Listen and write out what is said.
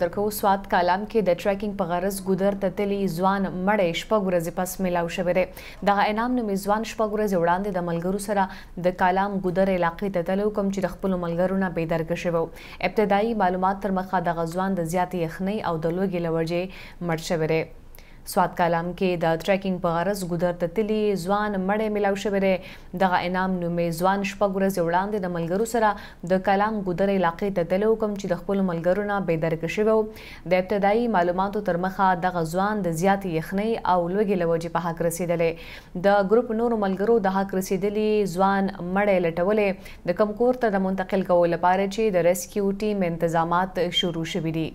درکو سواد کالام کې د ټریکینګ په غرض ګودر ته تللی ځوان مړې شپږ ورځې پس میلاو شوی دی دغه انعام نومي ځوان شپږ ورځې وړاندې د ملګرو سره د کالام ګودر علاقې ته تللی کوم چې د خپلو ملګرو نه بېدرګه شوی ابتدایي معلومات تر مخه دغه ځوان د زیاتې یخنۍ او د لوږې له وجې مړ شوی دی سواد کالام کې د ټریکینګ په غرض ګودر ته تللی ځوان مړې ملاو شوې ده دغه انعام نومې ځوان شپږ ورځې وړاندې د ملګرو سره د کالام ګودر علاقې ته تللی حکم چې د خپل ملګرو نه بیدرک شوی د ابتدایي معلوماتو تر مخه دغه ځوان د زیاتې یخنۍ او لوږې لوجې په حق رسیدلې د ګروپ نورو ملګرو د حق رسیدلې ځوان مړې لټولې د کمکور ته د منتقل کولو لپاره چې د ریسکیو ټیم انتظامات شروع شوي دي